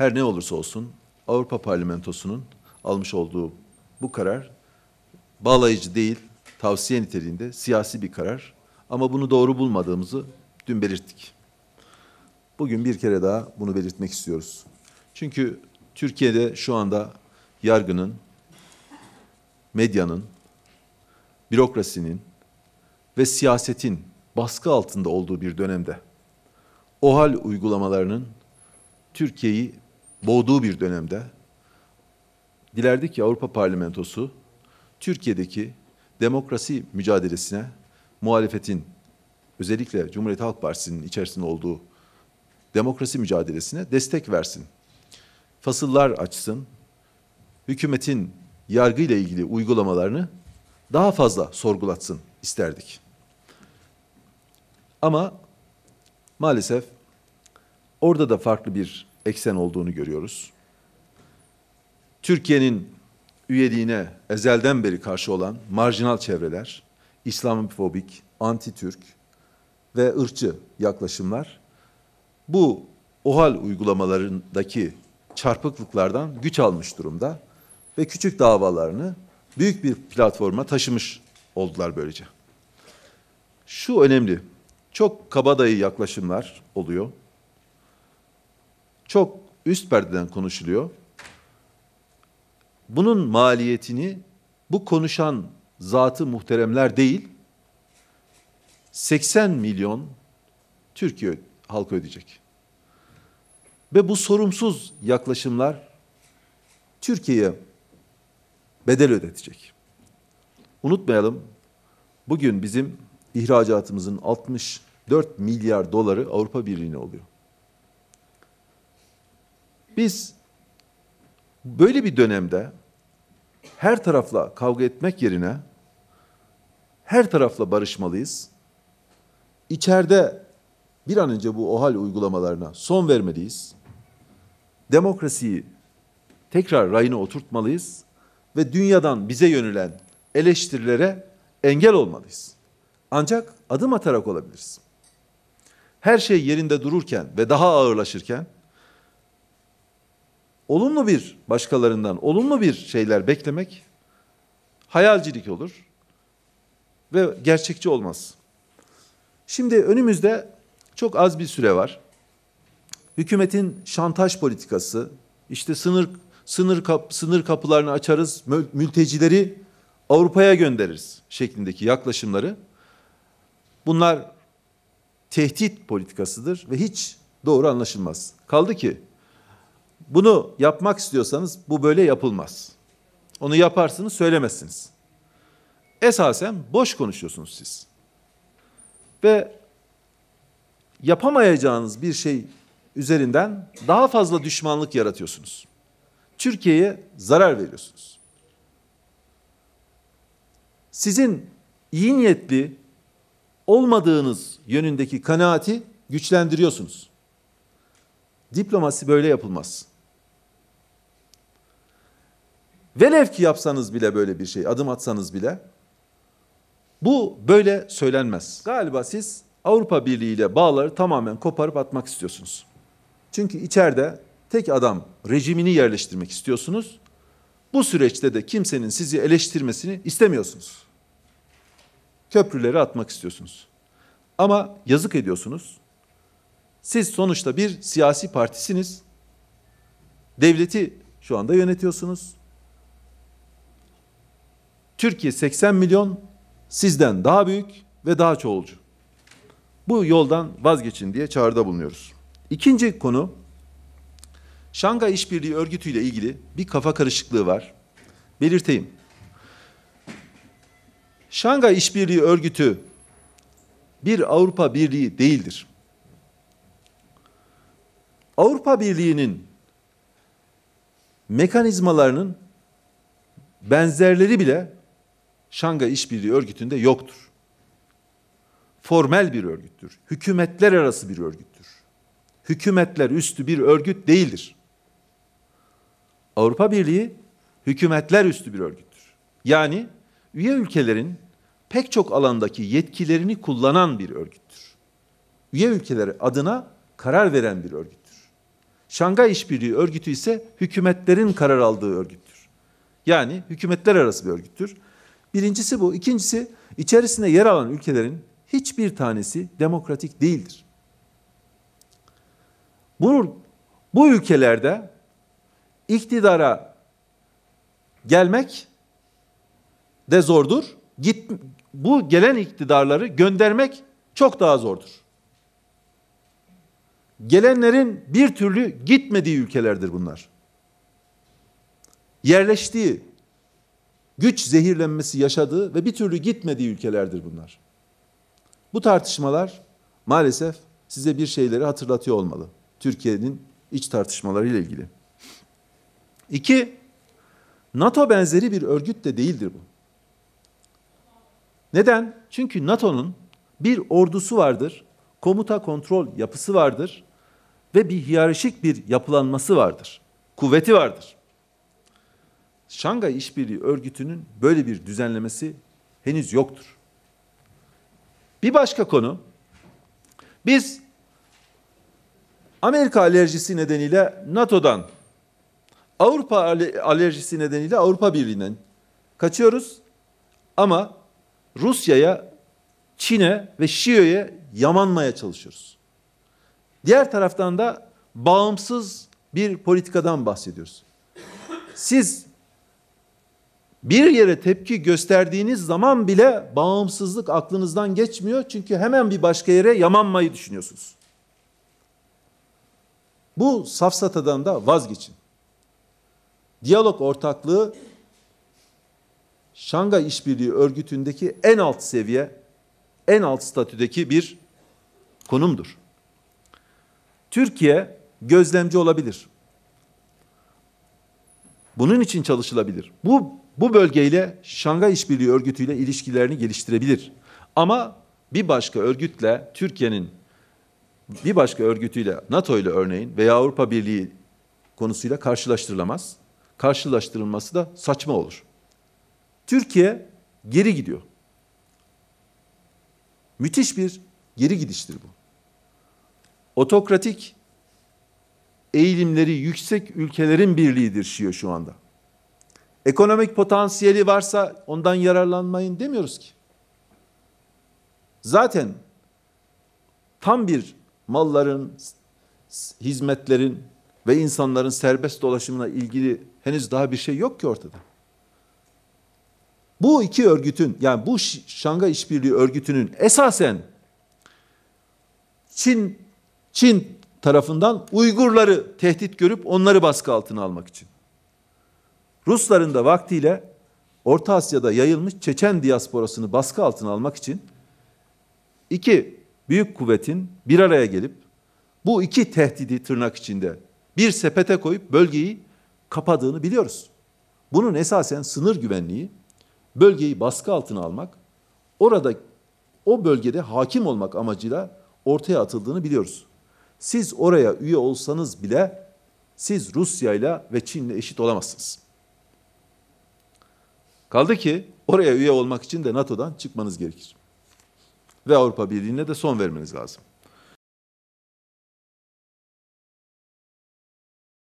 Her ne olursa olsun Avrupa Parlamentosu'nun almış olduğu bu karar bağlayıcı değil, tavsiye niteliğinde siyasi bir karar. Ama bunu doğru bulmadığımızı dün belirttik. Bugün bir kere daha bunu belirtmek istiyoruz. Çünkü Türkiye'de şu anda yargının, medyanın, bürokrasinin ve siyasetin baskı altında olduğu bir dönemde OHAL uygulamalarının Türkiye'yi boğduğu bir dönemde dilerdik ki Avrupa Parlamentosu Türkiye'deki demokrasi mücadelesine muhalefetin özellikle Cumhuriyet Halk Partisi'nin içerisinde olduğu demokrasi mücadelesine destek versin. Fasıllar açsın. Hükümetin yargı ile ilgili uygulamalarını daha fazla sorgulatsın isterdik. Ama maalesef orada da farklı bir eksen olduğunu görüyoruz. Türkiye'nin üyeliğine ezelden beri karşı olan marjinal çevreler, İslamofobik, anti-Türk ve ırkçı yaklaşımlar bu OHAL uygulamalarındaki çarpıklıklardan güç almış durumda ve küçük davalarını büyük bir platforma taşımış oldular böylece. Şu önemli. Çok kabadayı yaklaşımlar oluyor çok üst perdeden konuşuluyor. Bunun maliyetini bu konuşan zatı muhteremler değil, 80 milyon Türkiye halkı ödeyecek. Ve bu sorumsuz yaklaşımlar Türkiye'ye bedel ödetecek. Unutmayalım, bugün bizim ihracatımızın 64 milyar doları Avrupa Birliği'ne oluyor. Biz böyle bir dönemde her tarafla kavga etmek yerine her tarafla barışmalıyız. İçeride bir an önce bu OHAL uygulamalarına son vermeliyiz. Demokrasiyi tekrar rayına oturtmalıyız ve dünyadan bize yönelen eleştirilere engel olmalıyız. Ancak adım atarak olabiliriz. Her şey yerinde dururken ve daha ağırlaşırken olumlu bir başkalarından olumlu bir şeyler beklemek hayalcilik olur ve gerçekçi olmaz. Şimdi önümüzde çok az bir süre var. Hükümetin şantaj politikası, işte sınır sınır kap, sınır kapılarını açarız, mültecileri Avrupa'ya göndeririz şeklindeki yaklaşımları bunlar tehdit politikasıdır ve hiç doğru anlaşılmaz. Kaldı ki bunu yapmak istiyorsanız bu böyle yapılmaz. Onu yaparsınız söylemezsiniz. Esasen boş konuşuyorsunuz siz. Ve yapamayacağınız bir şey üzerinden daha fazla düşmanlık yaratıyorsunuz. Türkiye'ye zarar veriyorsunuz. Sizin iyi niyetli olmadığınız yönündeki kanaati güçlendiriyorsunuz. Diplomasi böyle yapılmaz. Velev ki yapsanız bile böyle bir şey, adım atsanız bile bu böyle söylenmez. Galiba siz Avrupa Birliği ile bağları tamamen koparıp atmak istiyorsunuz. Çünkü içeride tek adam rejimini yerleştirmek istiyorsunuz. Bu süreçte de kimsenin sizi eleştirmesini istemiyorsunuz. Köprüleri atmak istiyorsunuz. Ama yazık ediyorsunuz. Siz sonuçta bir siyasi partisiniz. Devleti şu anda yönetiyorsunuz. Türkiye 80 milyon sizden daha büyük ve daha çoğulcu. Bu yoldan vazgeçin diye çağrıda bulunuyoruz. İkinci konu Şangay İşbirliği Örgütü ile ilgili bir kafa karışıklığı var. Belirteyim. Şangay İşbirliği Örgütü bir Avrupa Birliği değildir. Avrupa Birliği'nin mekanizmalarının benzerleri bile Şangay İşbirliği Örgütü'nde yoktur. Formel bir örgüttür. Hükümetler arası bir örgüttür. Hükümetler üstü bir örgüt değildir. Avrupa Birliği hükümetler üstü bir örgüttür. Yani üye ülkelerin pek çok alandaki yetkilerini kullanan bir örgüttür. Üye ülkeleri adına karar veren bir örgüttür. Şangay İşbirliği Örgütü ise hükümetlerin karar aldığı örgüttür. Yani hükümetler arası bir örgüttür. Birincisi bu. İkincisi içerisinde yer alan ülkelerin hiçbir tanesi demokratik değildir. Bunu, bu ülkelerde iktidara gelmek de zordur. Git, bu gelen iktidarları göndermek çok daha zordur. Gelenlerin bir türlü gitmediği ülkelerdir bunlar. Yerleştiği, güç zehirlenmesi yaşadığı ve bir türlü gitmediği ülkelerdir bunlar. Bu tartışmalar maalesef size bir şeyleri hatırlatıyor olmalı. Türkiye'nin iç tartışmalarıyla ilgili. İki, NATO benzeri bir örgüt de değildir bu. Neden? Çünkü NATO'nun bir ordusu vardır, komuta kontrol yapısı vardır ve bir hiyerarşik bir yapılanması vardır. Kuvveti vardır. Şangay İşbirliği Örgütü'nün böyle bir düzenlemesi henüz yoktur. Bir başka konu, biz Amerika alerjisi nedeniyle NATO'dan, Avrupa alerjisi nedeniyle Avrupa Birliği'nden kaçıyoruz ama Rusya'ya, Çin'e ve Şiyo'ya yamanmaya çalışıyoruz. Diğer taraftan da bağımsız bir politikadan bahsediyoruz. Siz bir yere tepki gösterdiğiniz zaman bile bağımsızlık aklınızdan geçmiyor. Çünkü hemen bir başka yere yamanmayı düşünüyorsunuz. Bu safsatadan da vazgeçin. Diyalog ortaklığı Şanga İşbirliği Örgütü'ndeki en alt seviye, en alt statüdeki bir konumdur. Türkiye gözlemci olabilir. Bunun için çalışılabilir. Bu bu bölgeyle Şangay İşbirliği Örgütü ile ilişkilerini geliştirebilir. Ama bir başka örgütle Türkiye'nin bir başka örgütüyle NATO ile örneğin veya Avrupa Birliği konusuyla karşılaştırılamaz. Karşılaştırılması da saçma olur. Türkiye geri gidiyor. Müthiş bir geri gidiştir bu. Otokratik eğilimleri yüksek ülkelerin birliğidir Şia şu anda. Ekonomik potansiyeli varsa ondan yararlanmayın demiyoruz ki. Zaten tam bir malların, hizmetlerin ve insanların serbest dolaşımına ilgili henüz daha bir şey yok ki ortada. Bu iki örgütün yani bu Şangay İşbirliği örgütünün esasen Çin Çin tarafından Uygurları tehdit görüp onları baskı altına almak için Rusların da vaktiyle Orta Asya'da yayılmış Çeçen diasporasını baskı altına almak için iki büyük kuvvetin bir araya gelip bu iki tehdidi tırnak içinde bir sepete koyup bölgeyi kapadığını biliyoruz. Bunun esasen sınır güvenliği, bölgeyi baskı altına almak, orada o bölgede hakim olmak amacıyla ortaya atıldığını biliyoruz. Siz oraya üye olsanız bile siz Rusya ile ve Çin ile eşit olamazsınız. Kaldı ki oraya üye olmak için de NATO'dan çıkmanız gerekir. Ve Avrupa Birliği'ne de son vermeniz lazım.